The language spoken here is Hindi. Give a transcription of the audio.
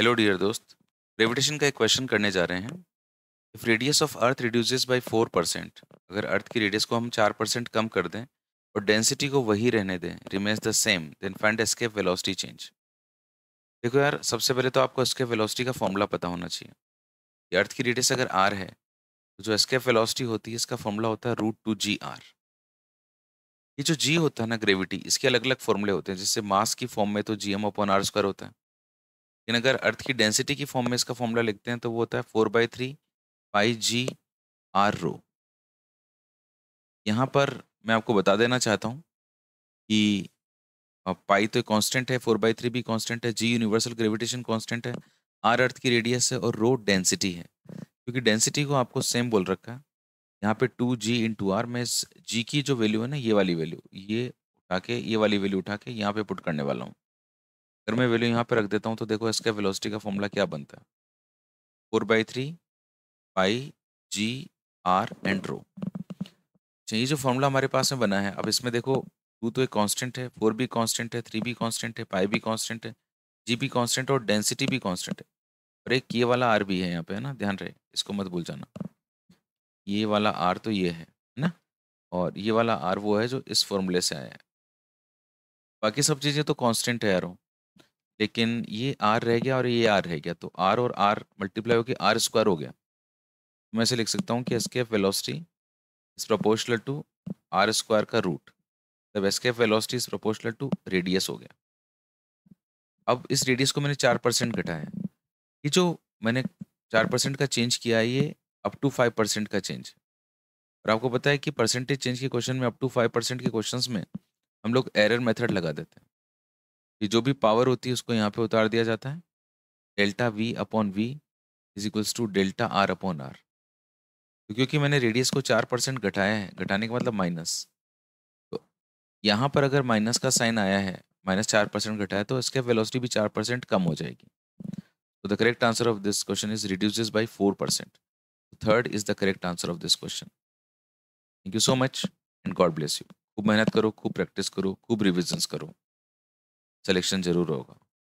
हेलो डियर दोस्त ग्रेविटेशन का एक क्वेश्चन करने जा रहे हैं if radius of earth reduces by four percent अगर अर्थ की रेडियस को हम चार परसेंट कम कर दें और डेंसिटी को वही रहने दें remains the same then find escape velocity change देखो यार सबसे पहले तो आपको एस्केप वेलोसिटी का फॉर्मूला पता होना चाहिए अर्थ की रेडियस अगर आर है तो जो एस्केप वेलोसिटी होती है इसका फॉर्मूला होता है रूट टू जी आर ये जो जी होता है ना ग्रेविटी इसके अलग अलग फॉर्मूले होते हैं जैसे मास की फॉर्म में तो G M upon R square होता है लेकिन अगर अर्थ की डेंसिटी की फॉर्म में इसका फॉर्मूला लिखते हैं तो वो होता है four by three five G R rho यहाँ पर मैं आपको बता देना चाहता हूँ कि पाई तो कांस्टेंट है फोर बाई थ्री भी कांस्टेंट है जी यूनिवर्सल ग्रेविटेशन कांस्टेंट है आर अर्थ की रेडियस है और रो डेंसिटी है क्योंकि डेंसिटी को आपको सेम बोल रखा है यहाँ पे two G into R में जी की जो वैल्यू है ना ये वाली वैल्यू ये उठा के ये वाली वैल्यू उठा के यहाँ पे पुट करने वाला हूँ अगर मैं वैल्यू यहाँ पे रख देता हूँ तो देखो इसका वेलोसिटी का फॉर्मूला क्या बनता है four by three pi G R and rho ये जो फॉर्मूला हमारे पास में बना है अब इसमें देखो टू तो एक कांस्टेंट है फोर भी कांस्टेंट है थ्री भी कांस्टेंट है पाई भी कांस्टेंट है जी भी कांस्टेंट और डेंसिटी भी कांस्टेंट है और एक ये वाला आर भी है यहाँ पे है ना ध्यान रहे इसको मत भूल जाना ये वाला आर तो ये है ना और ये वाला आर वो है जो इस फॉर्मूले से आया है बाकी सब चीज़ें तो कॉन्स्टेंट है यारों लेकिन ये आर रह गया और ये आर रह गया तो आर और आर मल्टीप्लाई होकर आर स्क्वायर हो गया मैं इसे लिख सकता हूँ कि escape velocity is proportional to R square का रूट तब escape velocity is proportional to radius हो गया अब इस रेडियस को मैंने चार परसेंट घटाया ये जो मैंने चार परसेंट का चेंज किया ये अप टू फाइव परसेंट का चेंज और आपको पता है कि परसेंटेज चेंज के क्वेश्चन में अप टू फाइव परसेंट के क्वेश्चन में हम लोग एरर मेथड लगा देते हैं ये जो भी पावर होती है उसको यहाँ पे उतार दिया जाता है delta V upon V is equals to delta R upon R तो क्योंकि मैंने रेडियस को चार परसेंट घटाया है घटाने का मतलब माइनस तो यहाँ पर अगर माइनस का साइन आया है माइनस चार परसेंट घटाया तो इसके वेलोसिटी भी चार परसेंट कम हो जाएगी तो the correct answer of this question is reduce by four percent third is the correct answer of this question thank you so much and God bless you खूब मेहनत करो खूब प्रैक्टिस करो खूब रिविजन्स करो सिलेक्शन जरूर होगा